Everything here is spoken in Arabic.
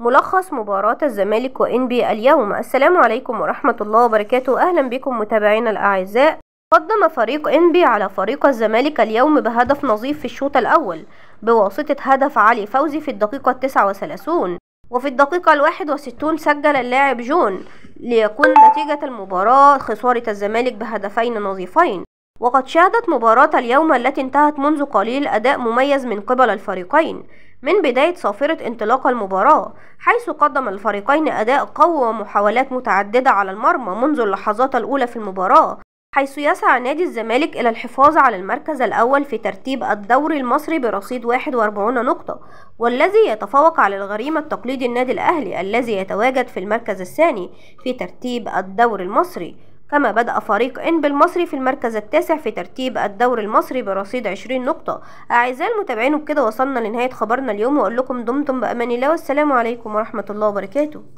ملخص مباراة الزمالك وإنبي اليوم السلام عليكم ورحمة الله وبركاته أهلا بكم متابعينا الأعزاء قدم فريق إنبي على فريق الزمالك اليوم بهدف نظيف في الشوط الأول بواسطة هدف علي فوزي في الدقيقة 39 وفي الدقيقة الواحد وستون سجل اللاعب جون ليكون نتيجة المباراة خسارة الزمالك بهدفين نظيفين وقد شهدت مباراة اليوم التي انتهت منذ قليل أداء مميز من قبل الفريقين من بداية صافرة انطلاق المباراة حيث قدم الفريقين أداء قوي ومحاولات متعددة على المرمى منذ اللحظات الأولى في المباراة حيث يسعى نادي الزمالك إلى الحفاظ على المركز الأول في ترتيب الدوري المصري برصيد 41 نقطة والذي يتفوق على الغريم التقليدي النادي الأهلي الذي يتواجد في المركز الثاني في ترتيب الدوري المصري كما بدأ فريق إن المصري في المركز التاسع في ترتيب الدوري المصري برصيد 20 نقطة أعزائي المتابعين وبكده وصلنا لنهاية خبرنا اليوم وأقول لكم دمتم بأمان الله والسلام عليكم ورحمة الله وبركاته